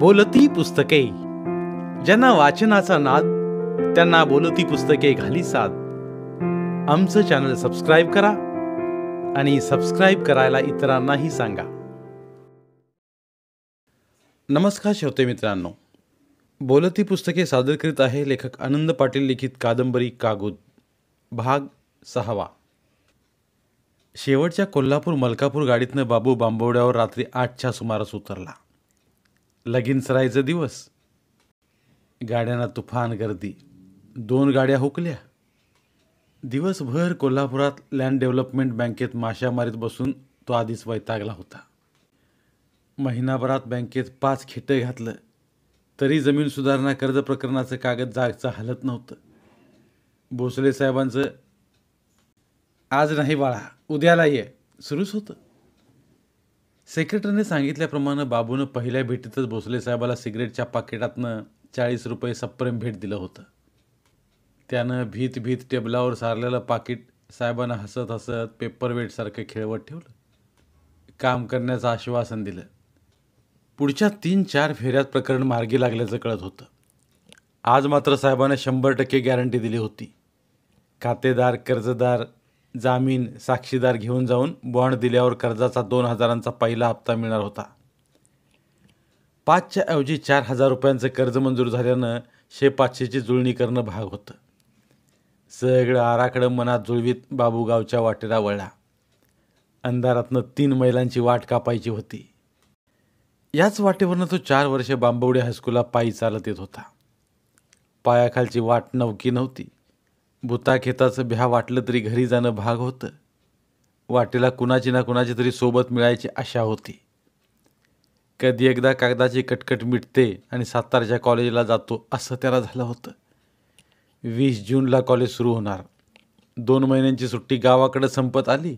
बोलती पुस्तके ज्यांना वाचनाचा नाद त्यांना बोलती पुस्तके घाली साथ आमचं चॅनल सबस्क्राईब करा आणि सबस्क्राईब करायला इतरांनाही सांगा नमस्कार श्रोते मित्रांनो बोलती पुस्तके सादर करीत आहे लेखक आनंद पाटील लिखित कादंबरी कागुद भाग सहावा शेवटच्या कोल्हापूर मलकापूर गाडीतनं बाबू बांबवड्यावर रात्री आठच्या सुमारास उतरला लगीन सरायचं दिवस गाड्यांना तुफान गर्दी दोन गाड्या हुकल्या दिवसभर कोल्हापुरात लँड डेव्हलपमेंट बँकेत माशामारीत बसून तो आधीच वैतागला होता महिनाभरात बँकेत पाच खेटं घातलं तरी जमीन सुधारणा कर्ज प्रकरणाचं कागद जागचं हलत नव्हतं भोसले साहेबांचं आज नाही बाळा उद्याला ये सुरूच होतं सेक्रेटरीने सांगितल्याप्रमाणे बाबूनं पहिल्या भेटीतच भोसले साहेबाला सिगरेटच्या पाकिटातनं चाळीस रुपये सप्रेम भेट दिलं होतं त्यानं भीत भीत टेबलावर सारलेलं पाकिट साहेबांना हसत हसत पेपरवेटसारखं खेळवत ठेवलं काम करण्याचं आश्वासन दिलं पुढच्या तीन चार फेऱ्यात प्रकरण मार्गी लागल्याचं कळत होतं आज मात्र साहेबानं शंभर टक्के गॅरंटी दिली होती खातेदार कर्जदार जामीन साक्षीदार घेऊन जाऊन बॉन्ड दिल्यावर कर्जाचा दोन हजारांचा पहिला हप्ता मिळणार होता पाचच्या ऐवजी चार हजार रुपयांचं कर्ज मंजूर झाल्यानं शे पाचशेची जुळणी करणं भाग होतं सगळं आराखडं मनात जुळवीत बाबूगावच्या वाटेला वळला अंधारातनं तीन मैलांची वाट कापायची होती याच वाटेवरनं तो चार वर्षे बांबवडी हायस्कूलला पायी चालत येत होता पायाखालची वाट नवकी नव्हती बुताखेताचं भ्या वाटलं तरी घरी जाणं भाग होतं वाटेला कुणाची ना कुणाची तरी सोबत मिळायची आशा होती कधी एकदा कागदाची कटकट मिटते आणि सातारच्या कॉलेजला जातो असं त्याला झालं होतं वीस जूनला कॉलेज सुरू होणार दोन महिन्यांची सुट्टी गावाकडे संपत आली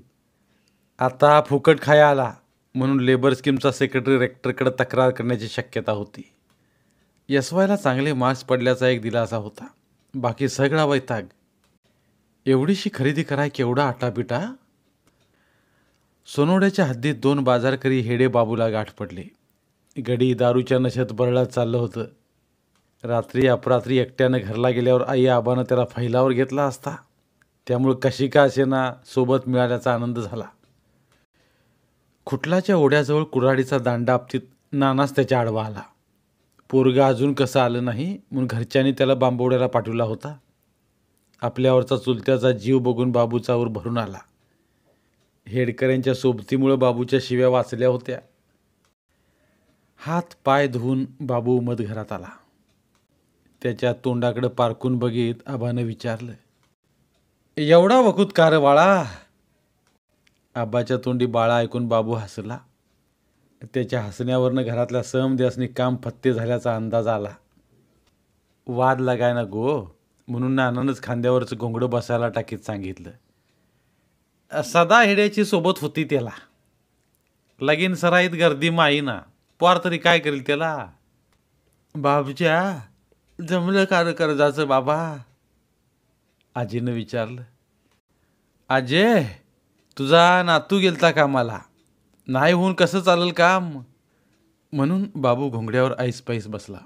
आता फुकट खाया आला म्हणून लेबर स्कीमचा सेक्रेटरी रेक्टरकडे तक्रार करण्याची शक्यता होती यशवायला चांगले मार्क्स पडल्याचा एक दिलासा होता बाकी सगळा वैताग एवढीशी खरेदी कराय केवढा आटापिटा सोनोड्याच्या हद्दीत दोन बाजारकरी हेडे बाबूला गाठ पडले गडी दारूच्या नशेत बरळात चाललं होतं रात्री अपरात्री एकट्यानं घरला गेल्यावर आई आबानं त्याला फैलावर घेतला असता त्यामुळे कशी का असेना सोबत मिळाल्याचा आनंद झाला खुटलाच्या ओढ्याजवळ कुराडीचा दांडा आपतीत नानाच त्याच्या आडवा आला पोरगा अजून कसं आलं नाही म्हणून घरच्यांनी त्याला बांबवड्याला पाठवला होता आपल्यावरचा चुलत्याचा जीव बघून बाबूचावर भरून आला हेडकऱ्यांच्या सोबतीमुळं बाबूच्या शिव्या वाचल्या होत्या हात पाय धुवून बाबू मध घरात आला त्याच्या तोंडाकडे पारखून बघित आबानं विचारलं एवढा वकूत कार बाळा आबाच्या तोंडी बाळा ऐकून बाबू हसला त्याच्या हसण्यावरनं घरातल्या समद्यासनी काम फत्ते झाल्याचा अंदाज आला वाद लागाय ना गो म्हणून नानानंच खांद्यावरचं घोंगडं बसायला टाकीत सांगितलं सदा हिड्याची सोबत होती त्याला लगीन सराईत गर्दी माईना पार तरी काय करील त्याला बाबच्या जमलं कार कर्जाचं बाबा आजीनं विचारलं आजे तुझा नातू गेलता कामाला नाही होऊन कसं चालेल काम म्हणून बाबू घोंगड्यावर आईस पैस बसला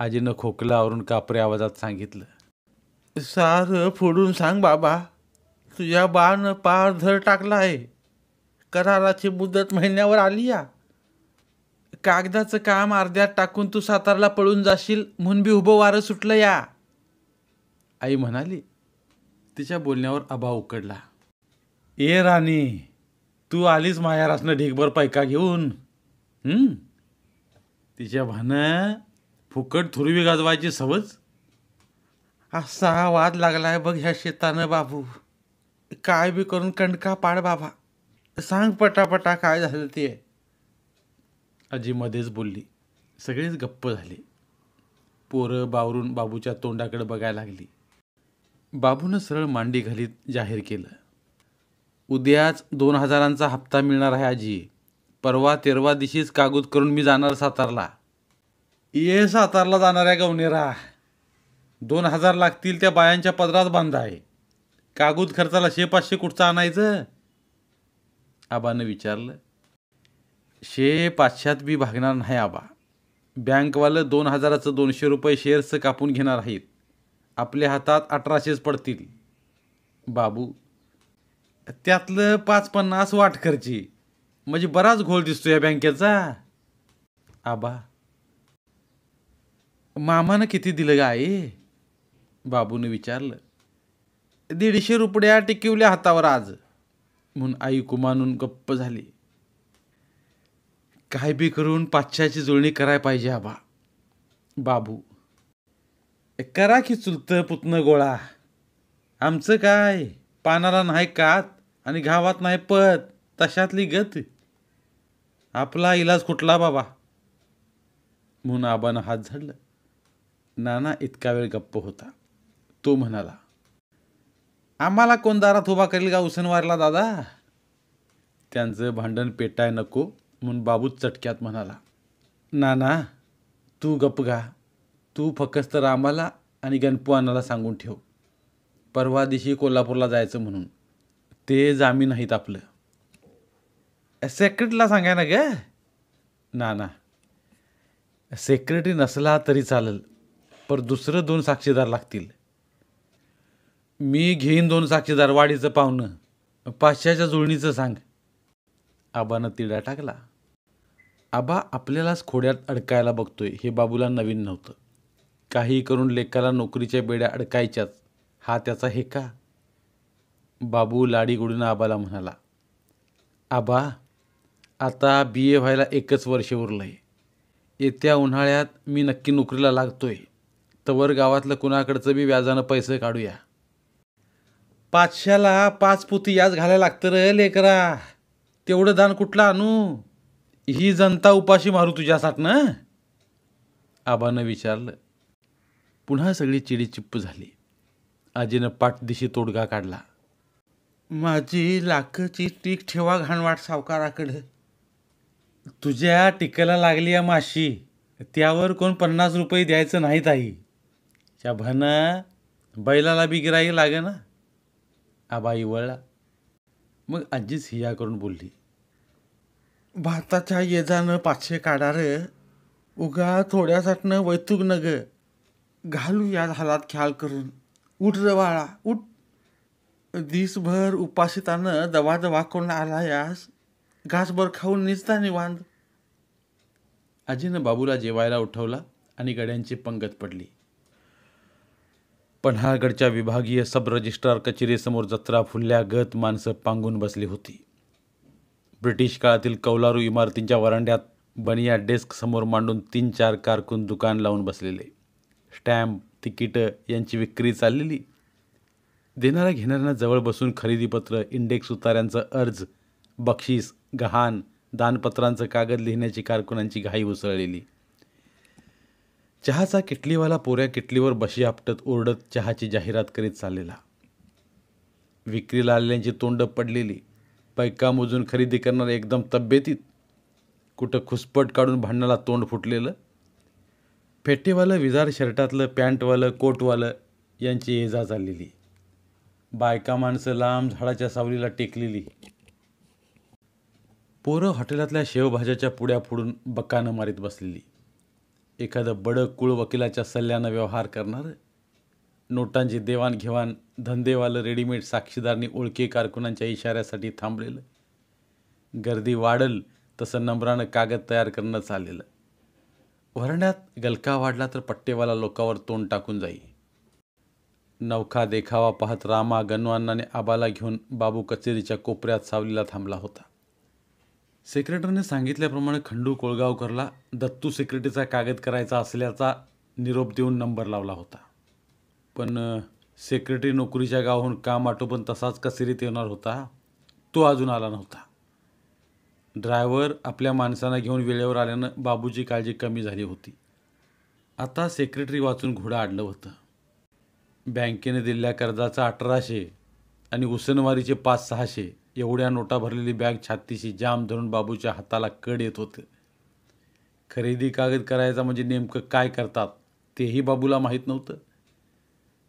आजीनं खोकला कापरे आवाजात सांगितलं सार फोडून सांग बाबा तुझ्या बाण पार धर टाकला आहे कराराची मुदत महिन्यावर आली या कागदाचं काम अर्ध्यात टाकून तू सातारला पळून जाशील म्हणून बी उभं वारं सुटलं या आई म्हणाली तिच्या बोलण्यावर अभाव उकडला ए राणी तू आलीस माया ढिगभर पैका घेऊन तिच्या भानं फुकट थुरवी गाजवायची समज असा वाद लागलाय बघ ह्या शेतानं बाबू काय बी करून कणका पाड बाबा सांग पटापटा काय झालं ते आजी मध्येच बोलली सगळेच गप्प झाले पोरं बावरून बाबूच्या तोंडाकडे बघायला लागली बाबूनं सरळ मांडी घालीत जाहीर केलं उद्याच दोन हजारांचा हप्ता मिळणार आहे आजी परवा तेरवा दिशीच कागद करून मी जाणार सातारला ये सातारला जाणाऱ्या गवनेरा दोन हजार लागतील त्या बायांच्या पदरात बांधा आहे कागूद खर्चाला शे पाचशे कुठचं आणायचं आबानं विचारलं शे पाचशात बी भागणार नाही आबा बँकवालं दोन हजाराचं दोनशे रुपये शेअर्सचं कापून घेणार आहेत आपल्या हातात अठराशेच पडतील बाबू त्यातलं पाच पन्नास वाट खर्ची म्हणजे बराच घोल दिसतो या बँकेचा आबा मामानं किती दिलं ग आई बाबूने विचारलं दीडशे रुपड्या टिकवल्या हातावर आज म्हणून आई कुमानून गप्प झाली काय बी करून पाचशाची जुळणी कराय पाहिजे आबा बाबू करा की चुलतं पुतनं गोळा आमचं काय पानाला नाही कात आणि गावात नाही पत तशातली गत आपला इलाज कुठला बाबा म्हणून आबानं हात झाडलं नाना इतका वेळ गप्प होता तो म्हणाला आम्हाला कोण दारात उभा करेल का उसनवारला दादा त्यांचं भांडण पेटाय नको म्हणून बाबू चटक्यात म्हणाला नाना तू गप्प गा तू तर रामाला आणि गणपुआनाला सांगून ठेव परवा दिवशी कोल्हापूरला जायचं म्हणून ते जामी नाहीत आपलं सेक्रेटरीला सांगा ना ग नाना सेक्रेटरी नसला तरी चालेल पर दुसरं दोन साक्षीदार लागतील मी घेईन दोन साक्षीदार वाडीचं पाहुणं पाचशाच्या जुळणीचं सांग आबानं तिडा टाकला आबा आपल्यालाच खोड्यात अडकायला बघतोय हे बाबूला नवीन नव्हतं काही करून लेकाला नोकरीच्या बेड्या अडकायच्याच हा त्याचा हे का बाबू लाडी गुडून आबाला म्हणाला आबा आता बी ए व्हायला एकच वर्ष उरलं आहे येत्या उन्हाळ्यात मी नक्की नोकरीला लागतोय वर गावातलं कुणाकडचं बी व्याजानं पैसे काढूया पाचशाला पाच पुती याच घालायला लागतं रे लेकरा तेवढं दान कुठलं आणू ही जनता उपाशी मारू तुझ्यासाठी ना आबानं विचारलं पुन्हा सगळी चिडीचिप्प झाली आजीनं पाठदिशी तोडगा काढला माझी लाखची टीक ठेवा घाणवाट सावकाराकडं तुझ्या टिकेला लागली या माशी त्यावर कोण पन्नास रुपये द्यायचं नाही ताई त्या भन बैलाला बी गिराई लागे ना आबाई वळला मग आजीच हिया करून बोलली भाताच्या येजानं पाचशे काढा रे उगा थोड्यासाठनं वैतुक न ग घालू या हालात ख्याल करून उठ र उठ दिसभर उपासितानं दवा दवा करून आला यास घासभर खाऊन निजता निवांत आजीनं बाबूला जेवायला उठवला आणि गड्यांची पंगत पडली पन्हाळगडच्या विभागीय सब रजिस्ट्रार कचेरीसमोर जत्रा फुलल्या गत माणसं पांगून बसली होती ब्रिटिश काळातील कौलारू इमारतींच्या वरांड्यात बनिया डेस्क समोर मांडून तीन चार कारकून दुकान लावून बसलेले स्टॅम्प तिकीटं यांची विक्री चाललेली देणाऱ्या घेणाऱ्यांना जवळ बसून खरेदीपत्र इंडेक्स उतार्यांचा अर्ज बक्षीस गहाण दानपत्रांचं कागद लिहिण्याची कारकुनांची घाई उसळलेली चहाचा किटलीवाला पोऱ्या किटलीवर बशी आपटत ओरडत चहाची जाहिरात करीत चाललेला विक्रीला आलेल्यांची तोंड पडलेली पैका मोजून खरेदी करणारे एकदम तब्येतीत कुठं खुसपट काढून भांडणाला तोंड फुटलेलं फेटेवालं विजार शर्टातलं पॅन्टवालं कोटवालं यांची जा चाललेली बायका माणसं लांब झाडाच्या सावलीला टेकलेली पोरं हॉटेलातल्या शेवभाज्याच्या पुड्या फोडून बकानं मारीत बसलेली एखादं बडं कुळ वकिलाच्या सल्ल्यानं व्यवहार करणार नोटांची देवाणघेवाण धंदेवालं रेडीमेड साक्षीदारनी ओळखी कारकुनांच्या इशाऱ्यासाठी थांबलेलं गर्दी वाढल तसं नंबरानं कागद तयार करणं चाललेलं वरण्यात गलका वाढला तर पट्टेवाला लोकावर तोंड टाकून जाई नौखा देखावा पाहत रामा गणवांनाने आबाला घेऊन बाबू कचेरीच्या कोपऱ्यात सावलीला थांबला होता सेक्रेटरीने सांगितल्याप्रमाणे खंडू कोळगावकरला दत्तू सेक्रेटरीचा कागद करायचा असल्याचा निरोप देऊन नंबर लावला होता पण सेक्रेटरी नोकरीच्या गावाहून काम आटोपण तसाच कसेरीत येणार होता तो अजून आला नव्हता ड्रायव्हर आपल्या माणसांना घेऊन वेळेवर आल्यानं बाबूची काळजी कमी झाली होती आता सेक्रेटरी वाचून घोडं आडलं होतं बँकेने दिलेल्या कर्जाचा अठराशे आणि उसनवारीचे पाच सहाशे एवढ्या नोटा भरलेली बॅग छातीशी जाम धरून बाबूच्या हाताला कड येत होते खरेदी कागद करायचा म्हणजे नेमकं काय करतात तेही बाबूला माहीत नव्हतं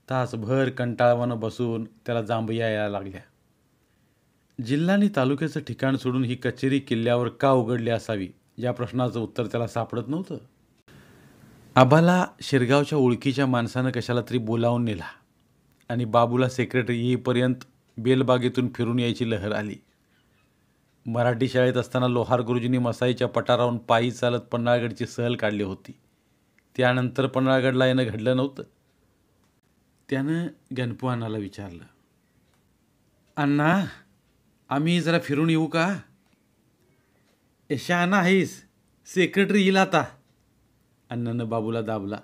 तासभर कंटाळवानं बसून त्याला जांभया यायला लागल्या जिल्हा आणि तालुक्याचं ठिकाण सोडून ही कचेरी किल्ल्यावर का उघडली असावी या प्रश्नाचं उत्तर त्याला सापडत नव्हतं आबाला शिरगावच्या ओळखीच्या माणसानं कशाला तरी बोलावून नेला आणि बाबूला सेक्रेटरी येईपर्यंत बेलबागेतून फिरून यायची लहर आली मराठी शाळेत असताना लोहार गुरुजींनी मसाईच्या पठारावरून पायी चालत पन्हाळगडची सहल काढली होती त्यानंतर पन्हाळगडला येणं घडलं नव्हतं त्यानं गणपू अण्णाला विचारलं अण्णा आम्ही जरा फिरून येऊ का अण्णा आहेस सेक्रेटरी येईल आता अण्णानं बाबूला दाबला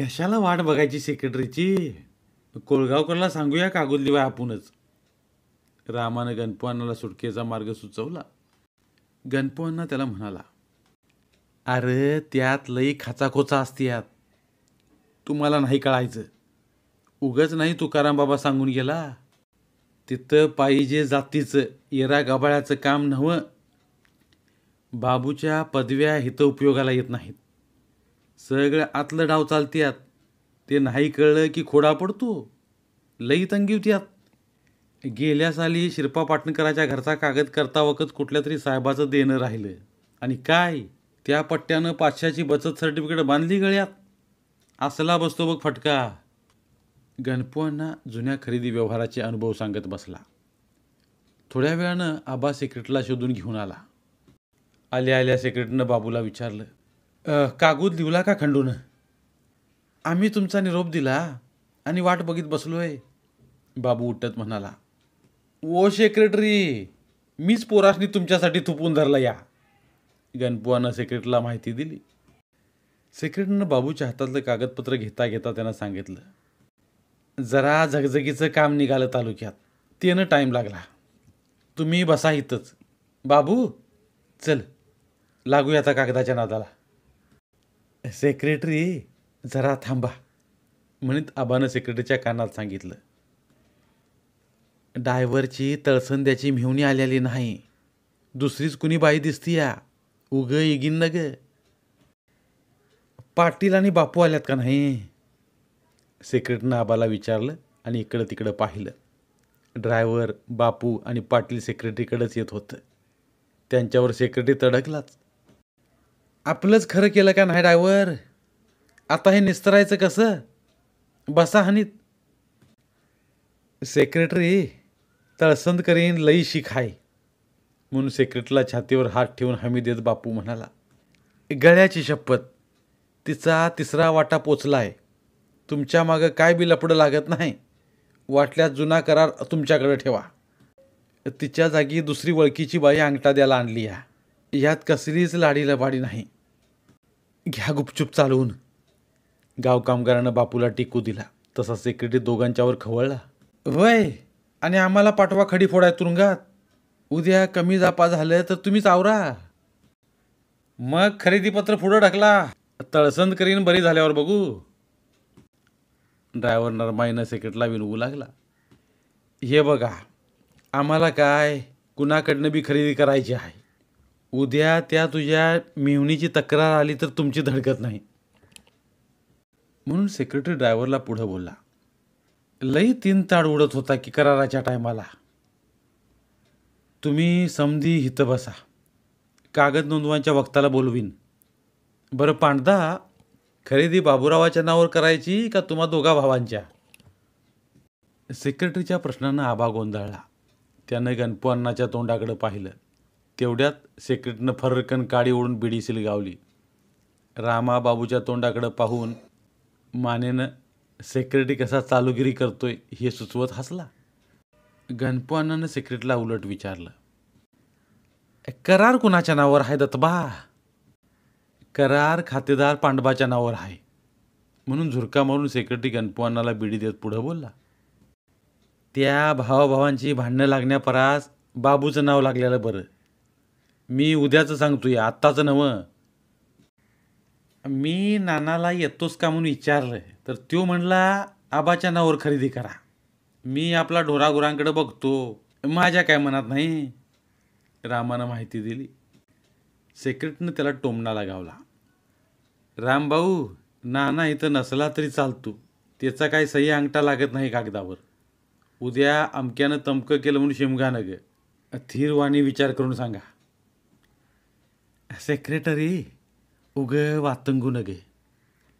कशाला वाट बघायची सेक्रेटरीची कोळगावकरला सांगूया कागुदलीबाई आपणच रामानं गणपवानाला सुटकेचा मार्ग सुचवला गणपवांना त्याला म्हणाला अरे त्यात लई खाचाखोचा असत्यात तुम्हाला नाही कळायचं उगच नाही तुकाराम बाबा सांगून गेला तिथं पाहिजे जातीचं येरा गबाळ्याचं काम नव्हं बाबूच्या पदव्या हित उपयोगाला येत नाहीत सगळं आतलं डाव चालत्यात ते नाही कळलं की खोडा पडतो लई तंगी होती आत गेल्या साली शिरपा पाटणकराच्या घरचा कागद करता वखत कुठल्या तरी साहेबाचं देणं राहिलं आणि काय त्या पट्ट्यानं पाचशाची बचत सर्टिफिकेट बांधली गळ्यात असला बसतो बघ फटका गणपूंना जुन्या खरेदी व्यवहाराचे अनुभव सांगत बसला थोड्या वेळानं आबा सेक्रेटला शोधून घेऊन आला आल्या आल्या सेक्रेटनं बाबूला विचारलं कागद लिवला का खंडून आम्ही तुमचा निरोप दिला आणि वाट बघित बसलो आहे बाबू उठत म्हणाला ओ सेक्रेटरी मीच पोरासनी तुमच्यासाठी थुपून धरला या गणपुवानं सेक्रेटरीला माहिती दिली सेक्रेटरीनं बाबूच्या हातातलं कागदपत्र घेता घेता त्यांना सांगितलं जरा झगझगीचं काम निघालं तालुक्यात त्यानं टाईम लागला तुम्ही बसा इथंच बाबू चल लागूया आता कागदाच्या नादाला सेक्रेटरी जरा थांबा म्हणत आबानं सेक्रेटरीच्या कानात सांगितलं डायव्हरची तळसंद्याची मिहुनी आलेली नाही दुसरीच कुणी बाई दिसती या उग इगीन न ग पाटील आणि बापू आल्यात का नाही सेक्रेटरीनं आबाला विचारलं आणि इकडं तिकडं पाहिलं ड्रायव्हर बापू आणि पाटील सेक्रेटरीकडेच येत होतं त्यांच्यावर सेक्रेटरी तडकलाच आपलंच खरं केलं का नाही ड्रायव्हर आता हे निस्तरायचं कसं बसा हनीत सेक्रेटरी तळसंद करीन लई शिखाय म्हणून सेक्रेटरीला छातीवर हात ठेवून हमी देत बापू म्हणाला गळ्याची शपथ तिचा तिसरा वाटा पोचला आहे तुमच्या मागं काय बी लपडं लागत नाही वाटल्यास जुना करार तुमच्याकडे ठेवा तिच्या जागी दुसरी वळखीची बाई अंगठा द्यायला आणली या यात कसलीच लबाडी नाही घ्या गुपचूप चालवून गाव कामगारानं बापूला टिकू दिला तसा सेक्रेटरी दोघांच्यावर खवळला वय आणि आम्हाला पाठवा खडी फोडाय तुरुंगात उद्या कमी जापा झालं तर तुम्हीच आवरा मग खरेदीपत्र पुढं ढकला तळसंद करीन बरी झाल्यावर बघू ड्रायव्हर नरमाईनं सेक्रेटला विनवू लागला हे बघा आम्हाला काय कुणाकडनं बी खरेदी करायची आहे उद्या त्या तुझ्या मिवणीची तक्रार आली तर तुमची धडकत नाही म्हणून सेक्रेटरी ड्रायव्हरला पुढं बोलला लई तीन ताड उडत होता की कराराच्या टायमाला तुम्ही समधी हित बसा कागद नोंदवांच्या वक्ताला बोलवीन बरं पांडदा खरेदी बाबूरावाच्या नावावर करायची का तुम्हा दोघा भावांच्या सेक्रेटरीच्या प्रश्नांना आबा गोंधळला त्यानं गणपू अण्णाच्या तोंडाकडं पाहिलं तेवढ्यात सेक्रेटरीनं फर्रकन काडी ओढून बिडीसील गावली रामाबाबूच्या तोंडाकडे पाहून मानेनं सेक्रेटरी कसा चालूगिरी करतोय हे सुचवत हसला गणपवानानं सेक्रेटरीला उलट विचारलं करार कुणाच्या नावावर आहे दत्तबा करार खातेदार पांडवाच्या नावावर आहे म्हणून झुरका मारून सेक्रेटरी अण्णाला बिडी देत पुढं बोलला त्या भावाभावांची भांडणं लागण्यापरास बाबूचं नाव लागलेलं बरं मी उद्याचं सांगतो या आत्ताचं नवं मी नानाला येतोच का म्हणून विचारलं तर तो म्हणला आबाच्या नावावर खरेदी करा मी आपला ढोरागुरांकडे बघतो माझ्या काय मनात नाही रामानं माहिती दिली सेक्रेटनं त्याला टोमणा राम रामभाऊ नाना इथं नसला तरी चालतो त्याचा काही सही अंगठा लागत नाही कागदावर उद्या अमक्यानं तमकं केलं म्हणून शिमगा न थीरवाणी विचार करून सांगा सेक्रेटरी उग वातंगू नगे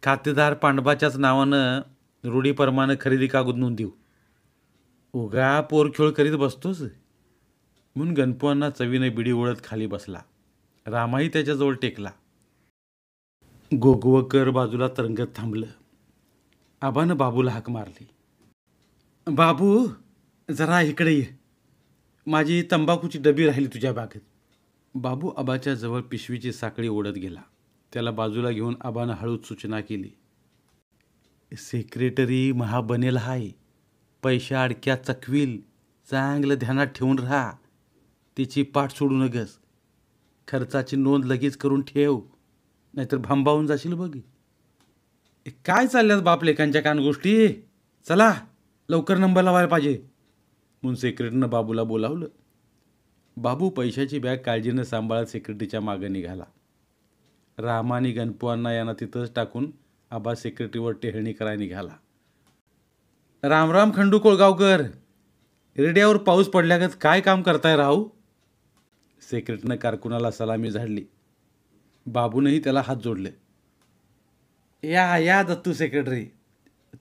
खातेदार पांडबाच्याच नावानं रूढी परमानं खरेदी कागद नोंद देऊ उगा पोरखेळ करीत बसतोच म्हणून गणपवांना चवीनं बिडी ओळत खाली बसला रामाही त्याच्याजवळ टेकला गोगवकर बाजूला तरंगत थांबलं आबानं बाबूला हाक मारली बाबू जरा इकडे ये माझी तंबाखूची डबी राहिली तुझ्या बागेत बाबू आबाच्या जवळ पिशवीची साखळी ओढत गेला त्याला बाजूला घेऊन आबानं हळूच सूचना केली सेक्रेटरी महाबनेल हाय पैशा अडक्या चकविल चांगलं ध्यानात ठेवून राहा तिची पाठ सोडू नगस खर्चाची नोंद लगेच करून ठेव नाहीतर भांबावून जाशील बघ काय चालल्यास बापलेकांच्या कान गोष्टी चला लवकर नंबर लावायला पाहिजे म्हणून सेक्रेटरीनं बाबूला बोलावलं बाबू पैशाची बॅग काळजीनं सांभाळत सेक्रेटरीच्या मागे निघाला रामानी अण्णा यांना तिथंच टाकून आबा सेक्रेटरीवर टेहळणी करायला निघाला रामराम खंडू कोळगावकर रेड्यावर पाऊस पडल्यागत काय काम करताय राहू सेक्रेटरीनं कारकुनाला सलामी झाडली बाबूनंही त्याला हात जोडले या या दत्तू सेक्रेटरी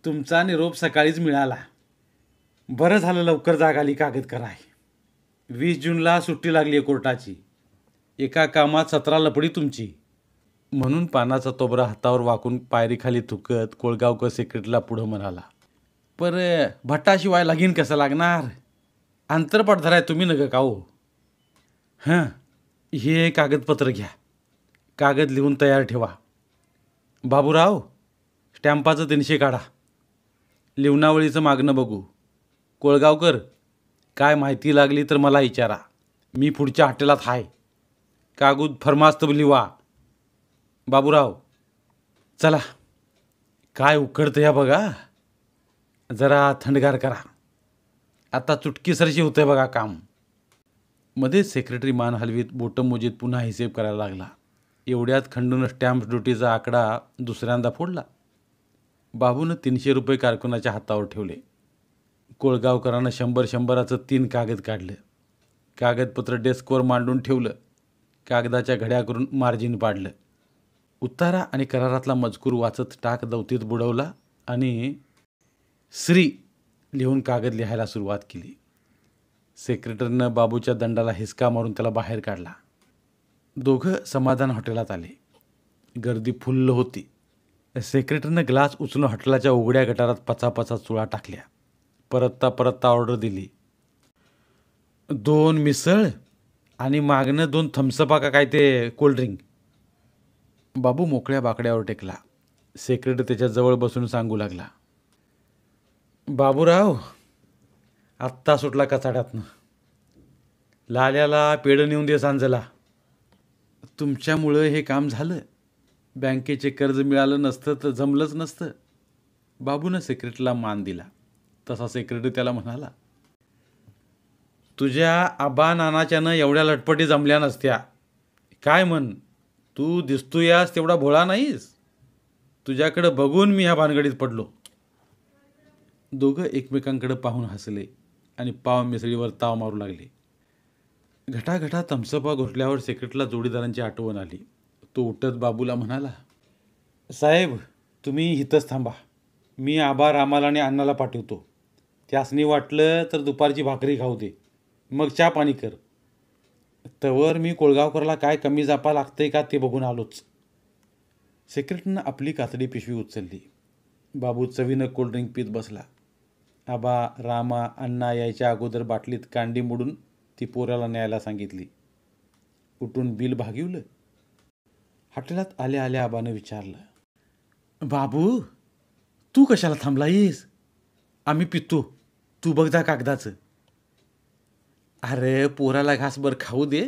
तुमचा निरोप सकाळीच मिळाला बरं झालं लवकर जाग आली कागद कराय वीस जूनला सुट्टी लागली आहे कोर्टाची एका कामात सतरा लपडी तुमची म्हणून पानाचा तोबरा हातावर वाकून पायरीखाली थुकत कोळगावकर सेक्रेटरीला पुढं म्हणाला पर भट्टाशिवाय लागीन कसं लागणार आंतरपाठ धराय तुम्ही नका का हो हां हे कागदपत्र घ्या कागद लिहून तयार ठेवा बाबूराव स्टॅम्पाचं तीनशे काढा लिवणावळीचं मागणं बघू कोळगावकर काय माहिती लागली तर मला विचारा मी पुढच्या हॉटेलात आहे कागद फरमास्त लिवा बाबूराव चला काय उकडतं या बघा जरा थंडगार करा आता चुटकीसरशी होतं आहे बघा काम मध्येच सेक्रेटरी मान हलवीत बोटम मोजीत पुन्हा हिसेब करायला लागला एवढ्यात खंडून स्टॅम्प ड्युटीचा आकडा दुसऱ्यांदा फोडला बाबूनं तीनशे रुपये कारकुनाच्या हातावर ठेवले कोळगावकरांना शंभर शंभराचं तीन कागद काढलं कागदपत्र डेस्कवर मांडून ठेवलं कागदाच्या घड्या करून मार्जिन पाडलं उतारा आणि करारातला मजकूर वाचत टाक दौतीत बुडवला आणि श्री लिहून कागद लिहायला सुरुवात केली सेक्रेटरीनं बाबूच्या दंडाला हिसका मारून त्याला बाहेर काढला दोघं समाधान हॉटेलात आले गर्दी फुल्ल होती सेक्रेटरीनं ग्लास उचलून हॉटेलाच्या उघड्या गटारात पचापचा चुळा टाकल्या परतता परतता ऑर्डर दिली दोन मिसळ आणि मागणं दोन थम्सपा का काय ते कोल्ड्रिंक बाबू मोकळ्या बाकड्यावर टेकला सेक्रेटरी त्याच्याजवळ बसून सांगू लागला बाबूराव आत्ता सुटला कचाड्यातनं लाल्याला पेड नेऊन दे सांजला तुमच्यामुळं हे काम झालं बँकेचे कर्ज मिळालं नसतं तर जमलंच नसतं बाबूनं सेक्रेटला मान दिला तसा सेक्रेटरी त्याला म्हणाला तुझ्या आबा नानाच्यानं एवढ्या लटपटी जमल्या नसत्या काय म्हण तू दिसतो यास तेवढा भोळा नाहीस तुझ्याकडं बघून मी ह्या भानगडीत पडलो दोघं एकमेकांकडे पाहून हसले आणि पाव मिसळीवर ताव मारू लागले घटाघटा तमसपा घोटल्यावर सेक्रेटला जोडीदारांची आठवण आली तो उठत बाबूला म्हणाला साहेब तुम्ही हितच थांबा मी आबा रामाला आणि अण्णाला पाठवतो त्यासनी वाटलं तर दुपारची भाकरी खाऊ दे मग चहा पाणी कर तवर मी कोळगावकरला काय कमी जापा लागते का ते बघून आलोच सेक्रेटरीनं आपली कातडी पिशवी उचलली बाबू चवीनं कोल्ड्रिंक पीत बसला आबा रामा अण्णा यायच्या अगोदर बाटलीत कांडी मोडून ती पोराला न्यायला सांगितली उठून बिल भागिवलं हॉटेलात आल्या आल्या आबानं विचारलं बाबू तू कशाला थांबलायस आम्ही पितो तू बघ जा कागदाचं अरे पोराला घासभर खाऊ दे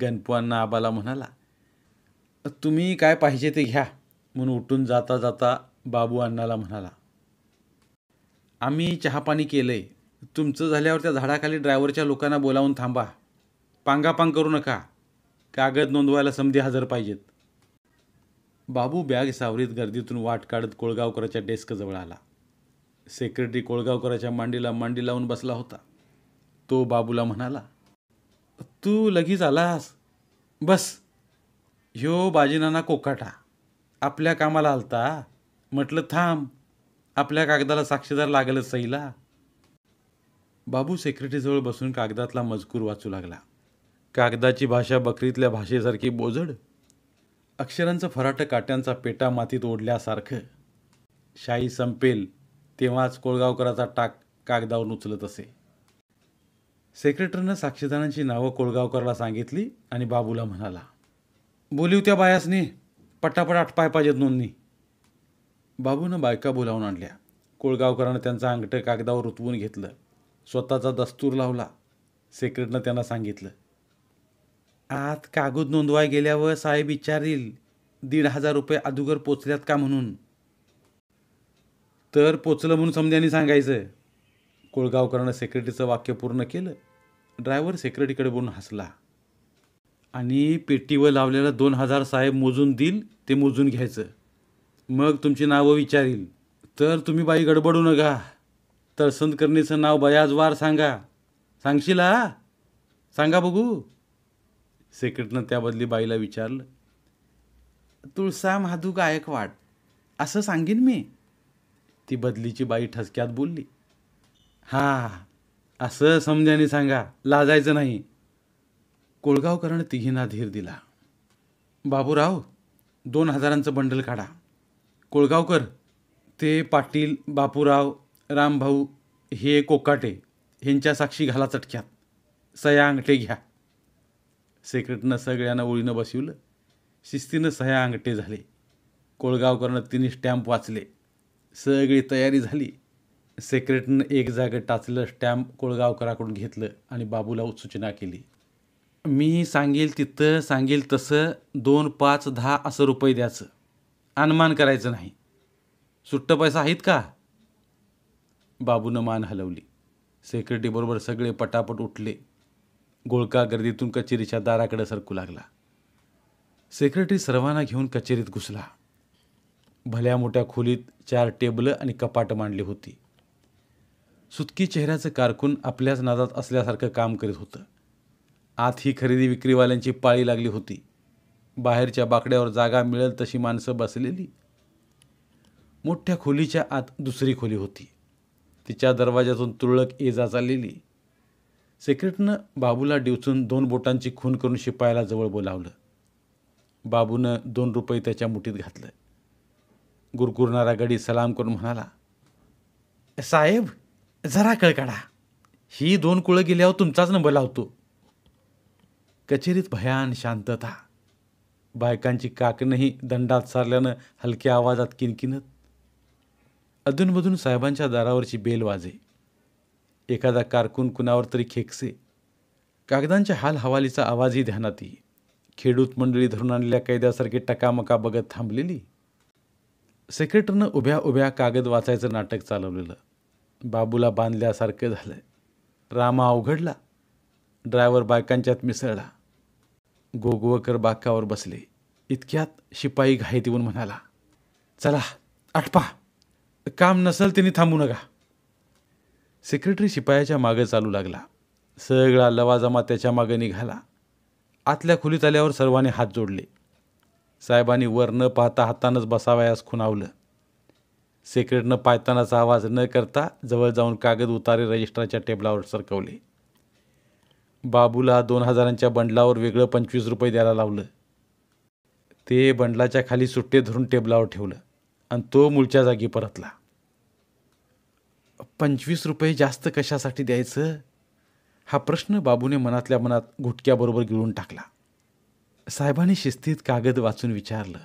गणपवांना आबाला म्हणाला तुम्ही काय पाहिजे ते घ्या म्हणून उठून जाता जाता बाबू अण्णाला म्हणाला आम्ही चहापाणी केलं आहे तुमचं झाल्यावर त्या झाडाखाली ड्रायव्हरच्या लोकांना बोलावून थांबा पांगापांग करू नका कागद नोंदवायला समधी हजर पाहिजेत बाबू बॅग सावरीत गर्दीतून वाट काढत कोळगावकराच्या डेस्कजवळ आला सेक्रेटरी कोळगावकराच्या मांडीला मांडी लावून बसला होता तो बाबूला म्हणाला तू लगीच आलास बस ह्यो बाजीनाना कोकाटा आपल्या कामाला आलता म्हटलं थांब आपल्या कागदाला साक्षीदार लागलं सईला बाबू सेक्रेटरीजवळ बसून कागदातला मजकूर वाचू लागला कागदाची भाषा बकरीतल्या भाषेसारखी बोजड अक्षरांचं फराट काट्यांचा पेटा मातीत ओढल्यासारखं शाई संपेल तेव्हाच कोळगावकराचा टाक कागदावर उचलत असे सेक्रेटरीनं साक्षीदारांची नावं कोळगावकरला सांगितली आणि बाबूला म्हणाला बोली त्या बायासनी पटापट आटपाय पाहिजेत नोंदणी बाबूनं बायका बोलावून आणल्या कोळगावकरानं त्यांचा अंगठं कागदावर रुतवून घेतलं स्वतःचा दस्तूर लावला सेक्रेटनं त्यांना सांगितलं आत कागद नोंदवाय गेल्यावर साहेब विचारील दीड हजार रुपये अदुगर पोचल्यात का म्हणून तर पोचलं म्हणून समजाने सांगायचं कोळगावकरनं सेक्रेटरीचं वाक्य पूर्ण केलं ड्रायव्हर सेक्रेटरीकडे बोलून हसला आणि पेटीवर लावलेला दोन हजार साहेब मोजून देईल ते मोजून घ्यायचं मग तुमची नावं विचारील तर तुम्ही बाई गडबडू नका तळसंत करणीचं नाव बयाजवार सांगा सांगशील हा सांगा बघू सेक्रेटरीनं त्याबदली बाईला विचारलं तुळसा महादू गायकवाड असं सांगेन मी ती बदलीची बाई ठसक्यात बोलली हा असं समजाने सांगा लाजायचं नाही कोळगावकरानं तिघींना धीर दिला बाबूराव दोन हजारांचं बंडल काढा कोळगावकर ते पाटील बापूराव रामभाऊ हे कोकाटे ह्यांच्या साक्षी घाला चटक्यात सया अंगठे घ्या सेक्रेटनं सगळ्यांना ओळीनं बसवलं शिस्तीनं सया अंगठे झाले कोळगावकरनं तिने स्टॅम्प वाचले सगळी तयारी झाली सेक्रेटरीनं एक जागे टाचलं स्टॅम्प कोळगावकराकडून घेतलं आणि बाबूला सूचना केली मी सांगेल तिथं सांगेल तसं दोन पाच दहा असं रुपये द्यायचं अनुमान करायचं नाही सुट्ट पैसा आहेत का बाबूनं मान हलवली सेक्रेटरीबरोबर सगळे पटापट उठले गोळका गर्दीतून कचेरीच्या दाराकडे सरकू लागला सेक्रेटरी सर्वांना घेऊन कचेरीत घुसला भल्या मोठ्या खोलीत चार टेबलं आणि कपाट मांडली होती सुतकी चेहऱ्याचं कारकून आपल्याच नादात असल्यासारखं काम करीत होतं आत ही खरेदी विक्रीवाल्यांची पाळी लागली होती बाहेरच्या बाकड्यावर जागा मिळेल तशी माणसं बसलेली मोठ्या खोलीच्या आत दुसरी खोली होती तिच्या दरवाज्यातून तुरळक ये जा चाललेली सेक्रेटनं बाबूला डिवचून दोन बोटांची खून करून शिपायाला जवळ बोलावलं बाबूनं दोन रुपये त्याच्या मुठीत घातलं गुरगुरणारा गडी सलाम करून म्हणाला साहेब जरा कळ ही दोन कुळं गेल्यावर तुमचाच नंबर लावतो कचेरीत भयान शांतता बायकांची काकणंही दंडात सारल्यानं हलक्या आवाजात किनकिनत अधूनमधून साहेबांच्या दारावरची बेल वाजे एखादा कारकून कुणावर तरी खेकसे कागदांच्या हाल हवालीचा आवाजही ध्यानात येई खेडूत मंडळी धरून आणलेल्या कैद्यासारखी टकामका बघत थांबलेली सेक्रेटरनं उभ्या उभ्या कागद वाचायचं नाटक चालवलेलं बाबूला बांधल्यासारखं झालं रामा अवघडला ड्रायव्हर बायकांच्यात मिसळला गोगवकर बाकावर बसले इतक्यात शिपाई घाईत येऊन म्हणाला चला आटपा काम नसेल तिने थांबू नका सेक्रेटरी शिपायाच्या मागे चालू लागला सगळा लवाजमा त्याच्या मागे निघाला आतल्या खोलीत आल्यावर सर्वांनी हात जोडले साहेबांनी वर न पाहता हातानंच बसावयास खुणावलं सेक्रेटनं पायतानाचा आवाज न करता जवळ जाऊन कागद उतारे रजिस्ट्राच्या टेबलावर सरकवले बाबूला दोन हजारांच्या बंडलावर वेगळं पंचवीस रुपये द्यायला लावलं ते बंडलाच्या खाली सुट्टे धरून टेबलावर ठेवलं आणि तो मूळच्या जागी परतला पंचवीस रुपये जास्त कशासाठी द्यायचं हा प्रश्न बाबूने मनातल्या मनात घुटक्याबरोबर गिळून टाकला साहेबांनी शिस्तीत कागद वाचून विचारलं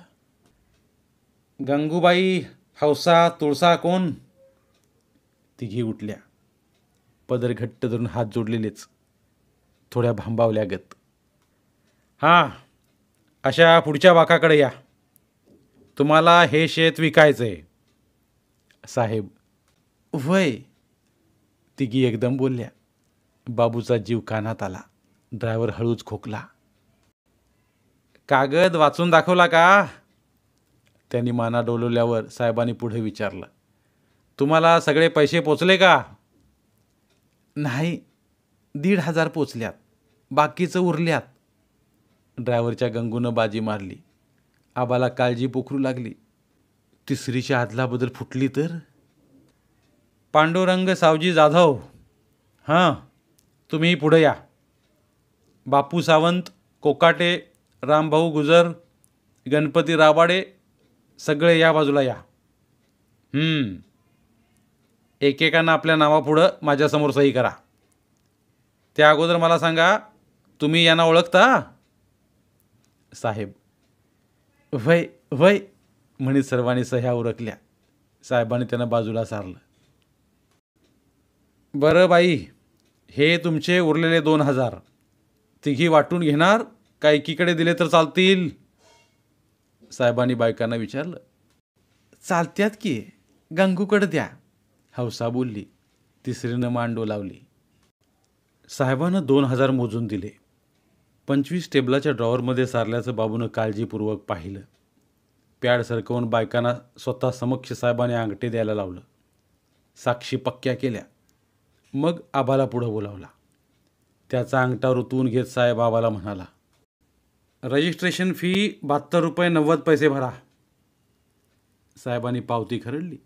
गंगूबाई हौसा तुळसा कोण तिघी उठल्या पदर घट्ट धरून हात जोडलेलेच थोड्या भांबावल्या गत हां अशा पुढच्या वाकाकडे या तुम्हाला हे शेत विकायचं आहे साहेब वय तिघी एकदम बोलल्या बाबूचा जीव कानात आला ड्रायव्हर हळूच खोकला कागद वाचून दाखवला का त्यांनी माना डोलवल्यावर साहेबांनी पुढे विचारलं तुम्हाला सगळे पैसे पोचले का नाही दीड हजार पोचल्यात बाकीचं उरल्यात ड्रायव्हरच्या गंगूनं बाजी मारली आबाला काळजी पोखरू लागली तिसरीच्या आदलाबद्दल फुटली तर पांडुरंग सावजी जाधव हां तुम्ही पुढे या बापू सावंत कोकाटे रामभाऊ गुजर गणपती राबाडे सगळे या बाजूला या एकेकानं आपल्या नावापुढं माझ्यासमोर सही करा त्या अगोदर मला सांगा तुम्ही यांना ओळखता साहेब वय वय म्हणे सर्वांनी सह्या उरकल्या साहेबांनी त्यांना बाजूला सारलं बरं बाई हे तुमचे उरलेले दोन हजार तिघी वाटून घेणार का एकीकडे दिले तर चालतील साहेबांनी बायकांना विचारलं चालत्यात की गंगूकडं द्या हौसा बोलली तिसरीनं मांडो लावली साहेबानं दोन हजार मोजून दिले पंचवीस टेबलाच्या ड्रॉवरमध्ये सारल्याचं बाबूनं काळजीपूर्वक पाहिलं प्याड सरकवून बायकांना स्वतः समक्ष साहेबाने अंगठे द्यायला लावलं साक्षी पक्क्या केल्या मग आबाला पुढं बोलावला त्याचा अंगठा ऋतून घेत साहेब आबाला म्हणाला रजिस्ट्रेशन फी बहात्तर रुपये नव्वद पैसे भरा साहेबांनी पावती खरडली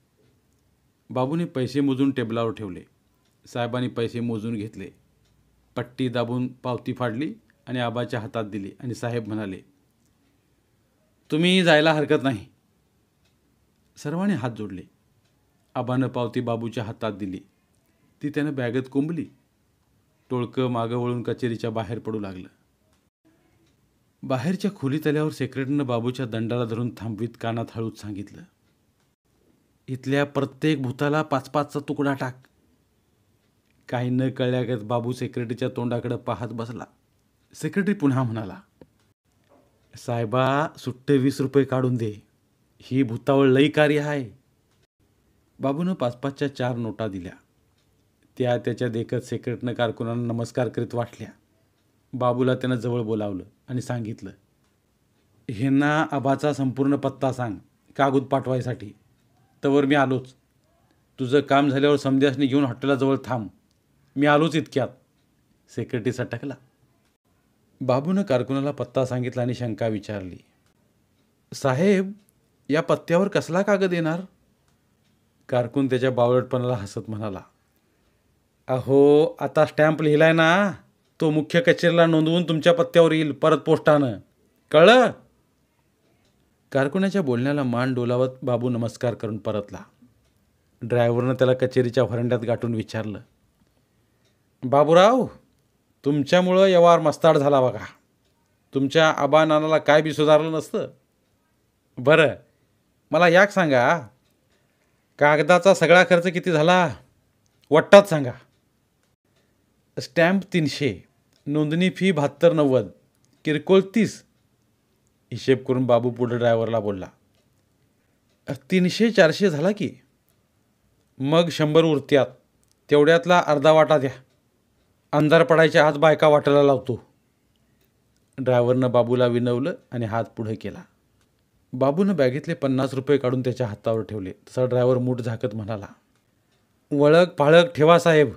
बाबूने पैसे मोजून टेबलावर ठेवले साहेबांनी पैसे मोजून घेतले पट्टी दाबून पावती फाडली आणि आबाच्या हातात दिली आणि साहेब म्हणाले तुम्ही जायला हरकत नाही सर्वांनी हात जोडले आबानं पावती बाबूच्या हातात दिली ती त्यानं बॅगत कोंबली टोळकं मागं वळून कचेरीच्या बाहेर पडू लागलं बाहेरच्या खोलीत आल्यावर सेक्रेटरीनं बाबूच्या दंडाला धरून थांबवीत कानात हळूच सांगितलं इथल्या प्रत्येक भूताला पाच पाचचा तुकडा टाक काही न कळल्यागत बाबू सेक्रेटरीच्या तोंडाकडे पाहत बसला सेक्रेटरी पुन्हा म्हणाला साहेबा सुट्टे वीस रुपये काढून दे ही भूतावळ लई कार्य आहे बाबूनं पाच पाचच्या चार नोटा दिल्या त्या त्याच्या देखत सेक्रेटरीनं कारकुनानं नमस्कार करीत वाटल्या बाबूला त्यानं जवळ बोलावलं आणि सांगितलं ह्यांना आबाचा संपूर्ण पत्ता सांग कागद पाठवायसाठी तवर मी आलोच तुझं काम झाल्यावर समध्यासने घेऊन हॉटेलाजवळ थांब मी आलोच इतक्यात सेक्रेटरीचा टकला बाबूनं कारकुनाला पत्ता सांगितला आणि शंका विचारली साहेब या पत्त्यावर कसला कागद येणार कारकून त्याच्या बावळटपणाला हसत म्हणाला अहो आता स्टॅम्प लिहिलाय ना तो मुख्य कचेरीला नोंदवून तुमच्या पत्त्यावर येईल परत पोस्टानं कळलं कारकुण्याच्या बोलण्याला मान डोलावत बाबू नमस्कार करून परतला ड्रायव्हरनं त्याला कचेरीच्या व्हरंड्यात गाठून विचारलं बाबूराव तुमच्यामुळं यवार मस्ताड झाला बघा तुमच्या आबा नानाला काय बी सुधारलं नसतं बरं मला याक सांगा कागदाचा सगळा खर्च किती झाला वट्टात सांगा स्टॅम्प तीनशे नोंदणी फी बहात्तर नव्वद किरकोळ तीस हिशेब करून बाबू पुढं ड्रायव्हरला बोलला तीनशे चारशे झाला की मग शंभर उरत्यात तेवढ्यातला अर्धा वाटा द्या अंधार पडायच्या आज बायका वाटायला लावतो ड्रायव्हरनं बाबूला विनवलं आणि हात पुढे केला बाबूनं बॅगेतले पन्नास रुपये काढून त्याच्या हातावर ठेवले तसा ड्रायव्हर मूठ झाकत म्हणाला वळख पाळख ठेवा साहेब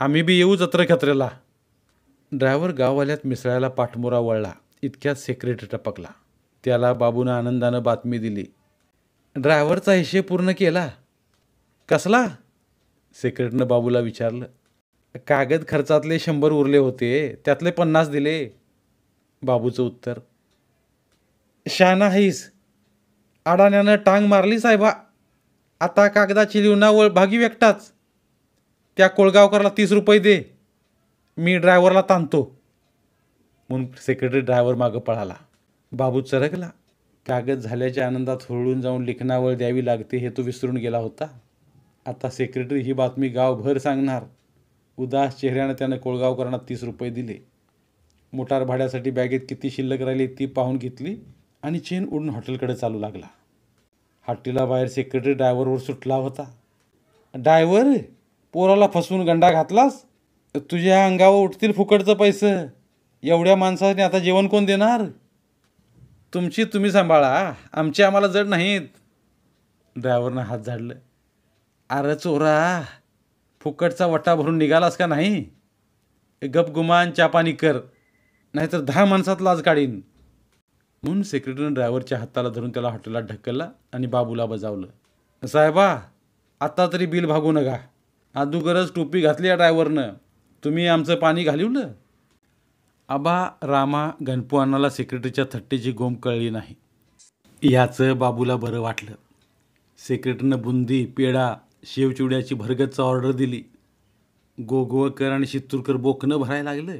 आम्ही बी येऊ जत्रेखत्रेला ड्रायव्हर गाववाल्यात मिसळायला पाठमोरा वळला इतक्यात सेक्रेटरी टपकला त्याला बाबूनं आनंदानं बातमी दिली ड्रायव्हरचा हिशेब पूर्ण केला कसला सेक्रेटरीनं बाबूला विचारलं कागद खर्चातले शंभर उरले होते त्यातले पन्नास दिले बाबूचं उत्तर शाना हैस अडाण्यानं टांग मारली साहेबा आता कागदाची लिवणावळ भागी व्यक्ताच त्या कोळगावकरला तीस रुपये दे मी ड्रायव्हरला ताणतो म्हणून सेक्रेटरी ड्रायव्हर मागं पळाला बाबू चरकला कागद झाल्याच्या आनंदात हुळून जाऊन लिखनावळ द्यावी लागते हे तो विसरून गेला होता आता सेक्रेटरी ही बातमी गावभर सांगणार उदास चेहऱ्यानं त्यानं कोळगावकरांना तीस रुपये दिले मोटार भाड्यासाठी बॅगेत किती शिल्लक राहिली ती पाहून घेतली आणि चेन उडून हॉटेलकडे चालू लागला हॉटेला बाहेर सेक्रेटरी ड्रायव्हरवर सुटला होता ड्रायव्हर पोराला फसवून गंडा घातलास तुझ्या अंगावर उठतील फुकटचं पैसं एवढ्या माणसाने आता जेवण कोण देणार तुमची तुम्ही सांभाळा आमची आम्हाला जड नाहीत ड्रायव्हरनं हात झाडलं अरे चोरा फुकटचा वटा भरून निघालास का नाही गपगुमान चापानी कर नाहीतर दहा माणसात लाज काढीन म्हणून सेक्रेटरीनं ड्रायव्हरच्या हाताला धरून त्याला हॉटेलात ढकलला आणि बाबूला बजावलं साहेबा आत्ता तरी बिल भागू नका आदू गरज टोपी घातली या ड्रायव्हरनं तुम्ही आमचं पाणी घालवलं आबा रामा गणपुआनाला सेक्रेटरीच्या थट्टीची गोम कळली नाही याचं बाबूला बरं वाटलं सेक्रेटरीनं बुंदी पेढा शेवचिवड्याची भरगतचा ऑर्डर दिली गोगोळकर आणि शितूरकर बोकणं भरायला लागलं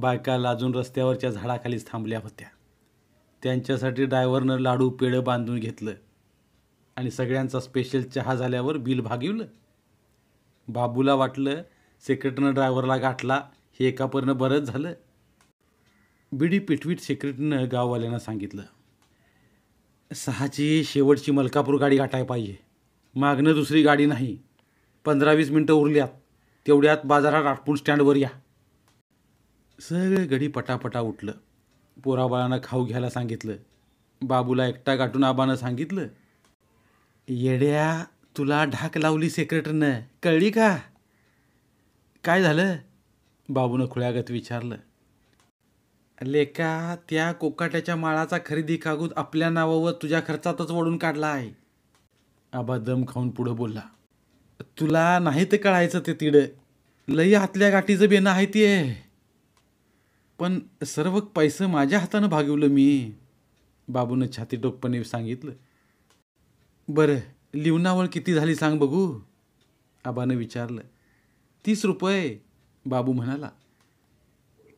बायका लाजून रस्त्यावरच्या झाडाखालीच थांबल्या होत्या त्यांच्यासाठी ड्रायव्हरनं लाडू पेढं बांधून घेतलं आणि सगळ्यांचा स्पेशल चहा झाल्यावर बिल भागिवलं बाबूला वाटलं सेक्रेटरीनं ड्रायव्हरला गाठला हे एकापर्यंत बरंच झालं बिडी पिटवीट सेक्रेटरीनं गाववाल्यानं सांगितलं सहाची शेवटची मलकापूर गाडी गाठाय पाहिजे मागणं दुसरी गाडी नाही पंधरा वीस मिनटं उरल्यात तेवढ्यात बाजारात आटपून स्टँडवर या सगळं गडी पटापटा उठलं पोराबाळानं खाऊ घ्यायला सांगितलं बाबूला एकटा गाठून आबानं सांगितलं येड्या तुला ढाक लावली सेक्रेटरीनं कळली का काय झालं बाबूनं खुळ्यागत विचारलं लेका त्या कोकाट्याच्या माळाचा खरेदी कागूद आपल्या नावावर तुझ्या खर्चातच वडून काढला आहे आबा दम खाऊन पुढं बोलला तुला नाही तर कळायचं ते तिड लई हातल्या गाठीचं बेनं आहे ते पण सर्व पैसे माझ्या हातानं भागवलं मी बाबूनं छाती टोकपणे सांगितलं बरं लिवणावळ किती झाली सांग बघू आबानं विचारलं तीस रुपये बाबू म्हणाला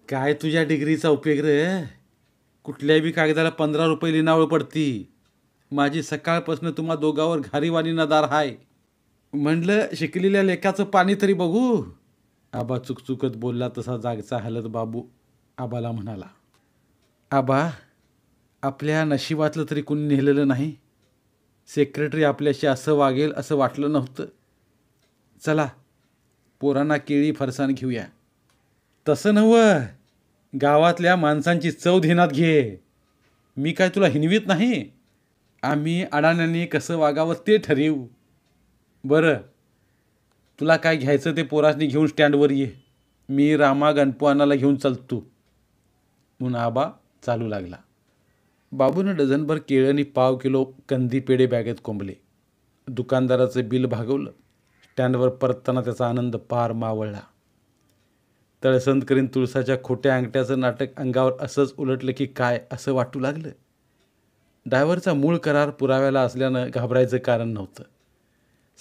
काय तुझ्या डिग्रीचा उपयोग रे कुठल्याही कागदाला पंधरा रुपये लिनावळ पडती माझी सकाळपासून तुम्हा दोघावर घारीवाणी नदार हाय म्हणलं शिकलेल्या लेखाचं पाणी तरी बघू आबा चुकचुकत बोलला तसा जागचा हलत बाबू आबाला म्हणाला आबा आपल्या नशिबातलं तरी कुणी नेलेलं नाही सेक्रेटरी आपल्याशी असं वागेल असं वाटलं नव्हतं चला पोरांना केळी फरसाण घेऊया तसं नव्हं गावातल्या माणसांची चव धिनात घे मी काय तुला हिनवीत नाही आम्ही अडाण्याने कसं वागावं ते ठरवू बरं तुला काय घ्यायचं ते पोरासनी घेऊन स्टँडवर ये मी रामा गणपुआनाला घेऊन चालतो म्हणून आबा चालू लागला बाबूनं डझनभर केळं आणि पाव किलो कंदी पेढे बॅगेत कोंबले दुकानदाराचं बिल भागवलं स्टँडवर परतताना त्याचा आनंद पार मावळला तळसंत करीन तुळसाच्या खोट्या अंगठ्याचं नाटक अंगावर असंच उलटलं की काय असं वाटू लागलं ड्रायव्हरचा मूळ करार पुराव्याला असल्यानं घाबरायचं कारण नव्हतं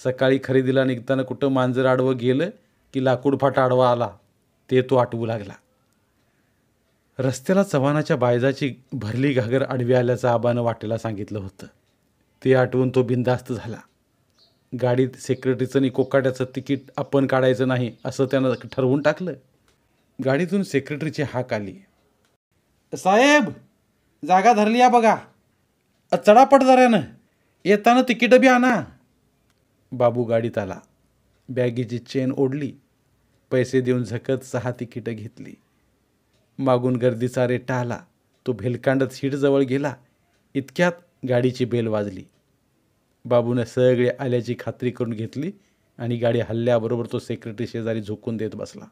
सकाळी खरेदीला निघताना कुठं मांजर आडवं गेलं की लाकूड फाटा आडवा आला ते तो आटवू लागला रस्त्याला चव्हाणाच्या बायजाची भरली घागर आडवी आल्याचं आबानं वाटेला सांगितलं होतं ते आटवून तो बिंदास्त झाला गाडीत सेक्रेटरीचं आणि कोकाट्याचं तिकीट आपण काढायचं नाही असं त्यानं ठरवून टाकलं गाडीतून सेक्रेटरीची हाक आली साहेब जागा धरली या बघा चढापट जऱ्यानं येताना तिकीटं बी आणा बाबू गाडीत आला बॅगीची चेन ओढली पैसे देऊन झकत सहा तिकीटं घेतली मागून गर्दीचा रेटा आला तो भेलकांडत सीटजवळ गेला इतक्यात गाडीची बेल वाजली बाबूने सगळे आल्याची खात्री करून घेतली आणि गाडी हल्ल्याबरोबर तो सेक्रेटरी शेजारी झोकून देत बसला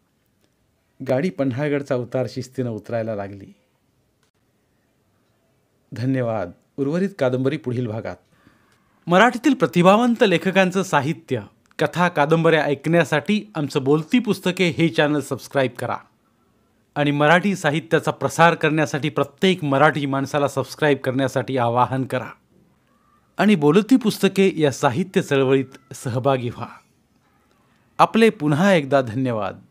गाडी पन्हाळगडचा उतार शिस्तीनं उतरायला लागली धन्यवाद उर्वरित कादंबरी पुढील भागात मराठीतील प्रतिभावंत लेखकांचं साहित्य कथा कादंबऱ्या ऐकण्यासाठी आमचं बोलती पुस्तके हे चॅनल सबस्क्राईब करा आणि मराठी साहित्याचा प्रसार करण्यासाठी प्रत्येक मराठी माणसाला सबस्क्राईब करण्यासाठी आवाहन करा आणि बोलती पुस्तके या साहित्य चळवळीत सहभागी व्हा आपले पुन्हा एकदा धन्यवाद